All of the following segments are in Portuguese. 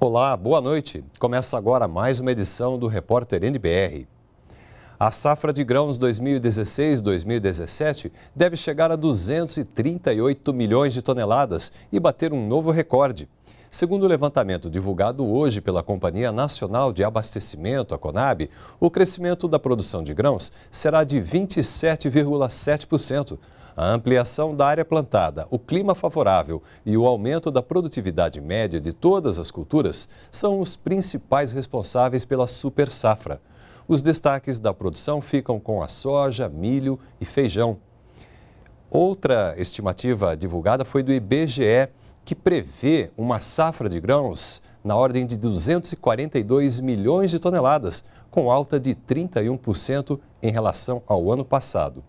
Olá, boa noite. Começa agora mais uma edição do Repórter NBR. A safra de grãos 2016-2017 deve chegar a 238 milhões de toneladas e bater um novo recorde. Segundo o levantamento divulgado hoje pela Companhia Nacional de Abastecimento, a Conab, o crescimento da produção de grãos será de 27,7%. A ampliação da área plantada, o clima favorável e o aumento da produtividade média de todas as culturas são os principais responsáveis pela super safra. Os destaques da produção ficam com a soja, milho e feijão. Outra estimativa divulgada foi do IBGE, que prevê uma safra de grãos na ordem de 242 milhões de toneladas, com alta de 31% em relação ao ano passado.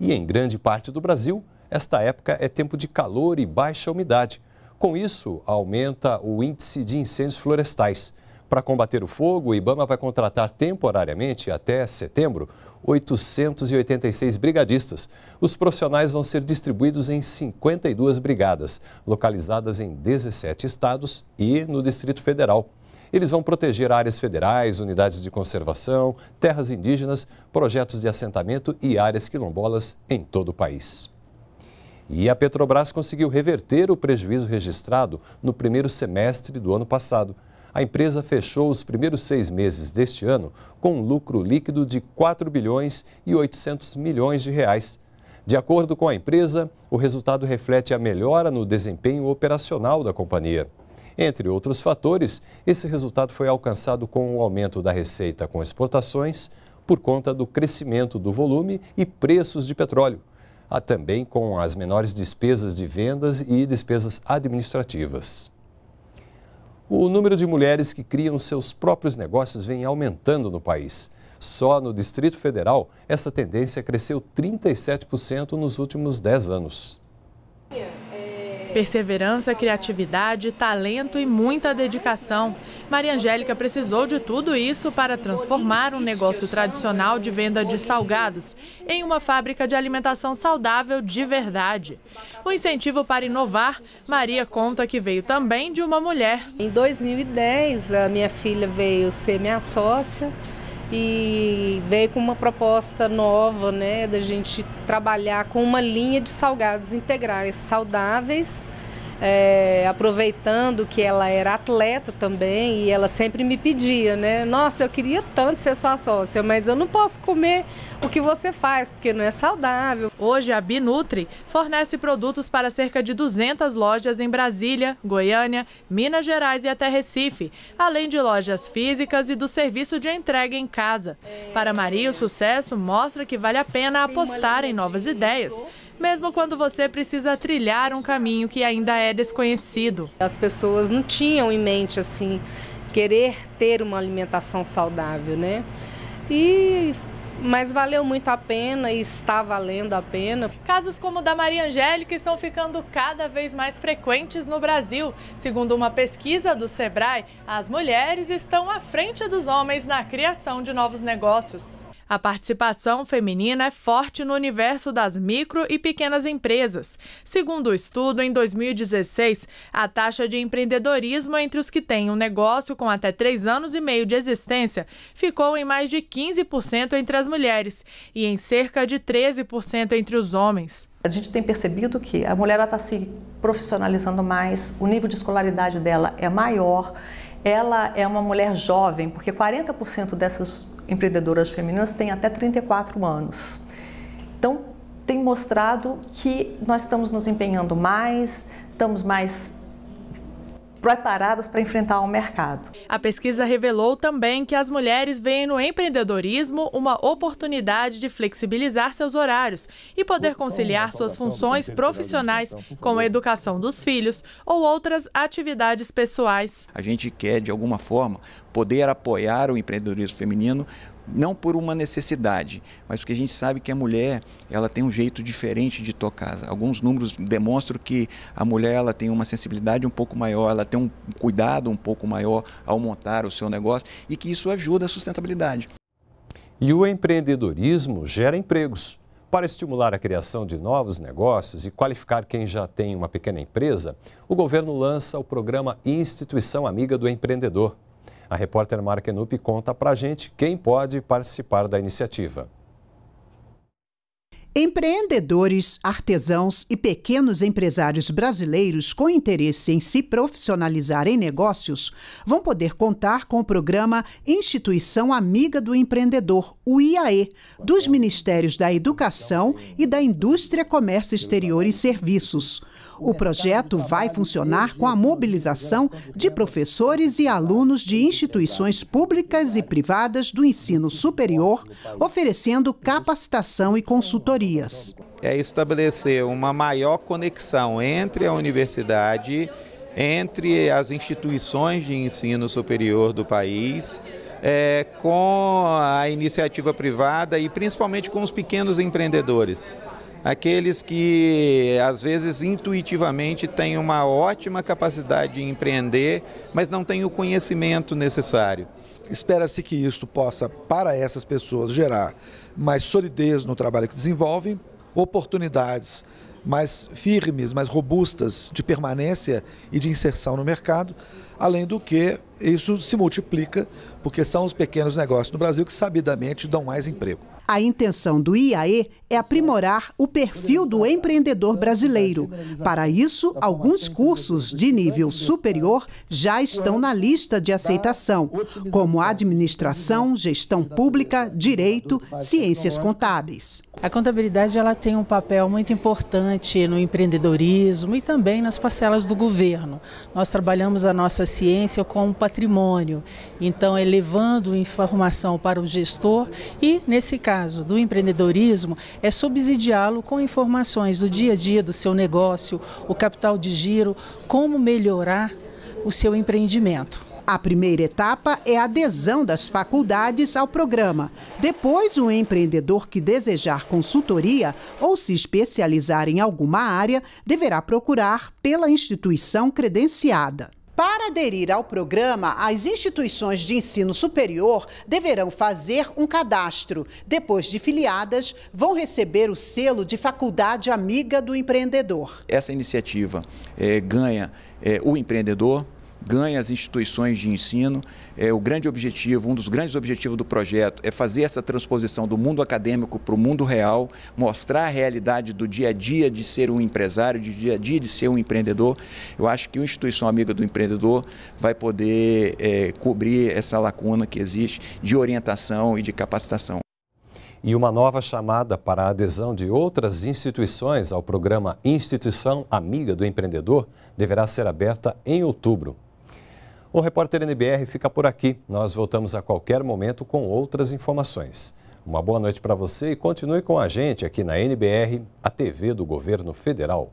E em grande parte do Brasil, esta época é tempo de calor e baixa umidade. Com isso, aumenta o índice de incêndios florestais. Para combater o fogo, o Ibama vai contratar temporariamente, até setembro, 886 brigadistas. Os profissionais vão ser distribuídos em 52 brigadas, localizadas em 17 estados e no Distrito Federal. Eles vão proteger áreas federais, unidades de conservação, terras indígenas, projetos de assentamento e áreas quilombolas em todo o país. E a Petrobras conseguiu reverter o prejuízo registrado no primeiro semestre do ano passado a empresa fechou os primeiros seis meses deste ano com um lucro líquido de 4 bilhões e 800 milhões de reais. De acordo com a empresa, o resultado reflete a melhora no desempenho operacional da companhia. Entre outros fatores, esse resultado foi alcançado com o aumento da receita com exportações, por conta do crescimento do volume e preços de petróleo, há também com as menores despesas de vendas e despesas administrativas. O número de mulheres que criam seus próprios negócios vem aumentando no país. Só no Distrito Federal, essa tendência cresceu 37% nos últimos 10 anos. Perseverança, criatividade, talento e muita dedicação. Maria Angélica precisou de tudo isso para transformar um negócio tradicional de venda de salgados em uma fábrica de alimentação saudável de verdade. O incentivo para inovar, Maria conta que veio também de uma mulher. Em 2010, a minha filha veio ser minha sócia e veio com uma proposta nova, né, da gente trabalhar com uma linha de salgados integrais saudáveis é, aproveitando que ela era atleta também e ela sempre me pedia, né? Nossa, eu queria tanto ser sua sócia, mas eu não posso comer o que você faz, porque não é saudável. Hoje a Binutri fornece produtos para cerca de 200 lojas em Brasília, Goiânia, Minas Gerais e até Recife, além de lojas físicas e do serviço de entrega em casa. Para Maria, o sucesso mostra que vale a pena apostar em novas ideias mesmo quando você precisa trilhar um caminho que ainda é desconhecido. As pessoas não tinham em mente assim querer ter uma alimentação saudável, né? E mas valeu muito a pena e está valendo a pena. Casos como o da Maria Angélica estão ficando cada vez mais frequentes no Brasil. Segundo uma pesquisa do Sebrae, as mulheres estão à frente dos homens na criação de novos negócios. A participação feminina é forte no universo das micro e pequenas empresas. Segundo o estudo, em 2016, a taxa de empreendedorismo entre os que têm um negócio com até três anos e meio de existência ficou em mais de 15% entre as mulheres e em cerca de 13% entre os homens. A gente tem percebido que a mulher está se profissionalizando mais, o nível de escolaridade dela é maior, ela é uma mulher jovem, porque 40% dessas empreendedoras femininas têm até 34 anos. Então, tem mostrado que nós estamos nos empenhando mais, estamos mais preparadas para enfrentar o mercado. A pesquisa revelou também que as mulheres veem no empreendedorismo uma oportunidade de flexibilizar seus horários e poder conciliar suas funções profissionais com a educação dos filhos ou outras atividades pessoais. A gente quer, de alguma forma, poder apoiar o empreendedorismo feminino não por uma necessidade, mas porque a gente sabe que a mulher ela tem um jeito diferente de tocar. Alguns números demonstram que a mulher ela tem uma sensibilidade um pouco maior, ela tem um cuidado um pouco maior ao montar o seu negócio e que isso ajuda a sustentabilidade. E o empreendedorismo gera empregos. Para estimular a criação de novos negócios e qualificar quem já tem uma pequena empresa, o governo lança o programa Instituição Amiga do Empreendedor. A repórter Marca Enup conta pra gente quem pode participar da iniciativa. Empreendedores, artesãos e pequenos empresários brasileiros com interesse em se profissionalizar em negócios vão poder contar com o programa Instituição Amiga do Empreendedor, o IAE, dos Ministérios da Educação e da Indústria, Comércio Exterior e Serviços. O projeto vai funcionar com a mobilização de professores e alunos de instituições públicas e privadas do ensino superior, oferecendo capacitação e consultorias. É estabelecer uma maior conexão entre a universidade, entre as instituições de ensino superior do país. É, com a iniciativa privada e principalmente com os pequenos empreendedores aqueles que às vezes intuitivamente têm uma ótima capacidade de empreender, mas não têm o conhecimento necessário. Espera-se que isso possa, para essas pessoas, gerar mais solidez no trabalho que desenvolvem, oportunidades mais firmes, mais robustas de permanência e de inserção no mercado, além do que isso se multiplica, porque são os pequenos negócios no Brasil que sabidamente dão mais emprego. A intenção do IAE é aprimorar o perfil do empreendedor brasileiro. Para isso, alguns cursos de nível superior já estão na lista de aceitação, como administração, gestão pública, direito, ciências contábeis. A contabilidade ela tem um papel muito importante no empreendedorismo e também nas parcelas do governo. Nós trabalhamos a nossa ciência como patrimônio, então elevando informação para o gestor e, nesse caso, caso do empreendedorismo, é subsidiá-lo com informações do dia a dia do seu negócio, o capital de giro, como melhorar o seu empreendimento. A primeira etapa é a adesão das faculdades ao programa. Depois, o empreendedor que desejar consultoria ou se especializar em alguma área deverá procurar pela instituição credenciada. Para aderir ao programa, as instituições de ensino superior deverão fazer um cadastro. Depois de filiadas, vão receber o selo de Faculdade Amiga do Empreendedor. Essa iniciativa é, ganha é, o empreendedor, ganha as instituições de ensino. É o grande objetivo, um dos grandes objetivos do projeto é fazer essa transposição do mundo acadêmico para o mundo real, mostrar a realidade do dia a dia de ser um empresário, de dia a dia de ser um empreendedor. Eu acho que o instituição amiga do empreendedor vai poder é, cobrir essa lacuna que existe de orientação e de capacitação e uma nova chamada para a adesão de outras instituições ao programa Instituição Amiga do Empreendedor deverá ser aberta em outubro. O repórter NBR fica por aqui. Nós voltamos a qualquer momento com outras informações. Uma boa noite para você e continue com a gente aqui na NBR, a TV do Governo Federal.